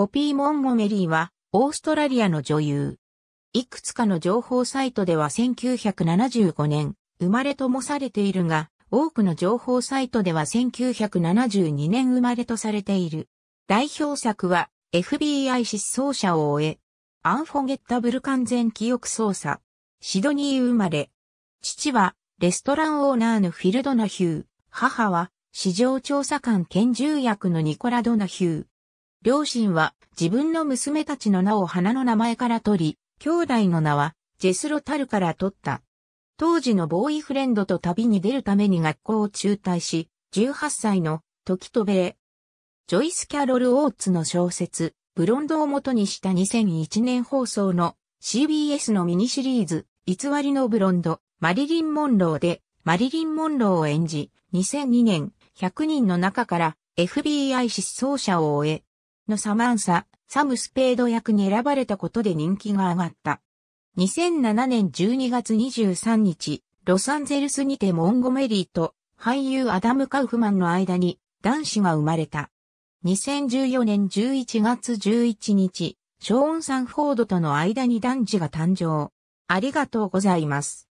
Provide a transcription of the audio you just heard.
ポピー・モンゴメリーは、オーストラリアの女優。いくつかの情報サイトでは1975年、生まれともされているが、多くの情報サイトでは1972年生まれとされている。代表作は、FBI 失踪者を終え、アンフォゲッタブル完全記憶操作、シドニー生まれ。父は、レストランオーナーのフィル・ドナヒュー、母は、市場調査官兼重役のニコラ・ドナヒュー。両親は自分の娘たちの名を花の名前から取り、兄弟の名はジェスロタルから取った。当時のボーイフレンドと旅に出るために学校を中退し、18歳の時飛べれ。ジョイス・キャロル・オーツの小説、ブロンドを元にした2001年放送の CBS のミニシリーズ、偽りのブロンド、マリリン・モンローで、マリリン・モンローを演じ、2002年、100人の中から FBI 失踪者を終え、のサマンサ、サム・スペード役に選ばれたことで人気が上がった。2007年12月23日、ロサンゼルスにてモンゴメリーと俳優アダム・カウフマンの間に男子が生まれた。2014年11月11日、ショーン・サンフォードとの間に男児が誕生。ありがとうございます。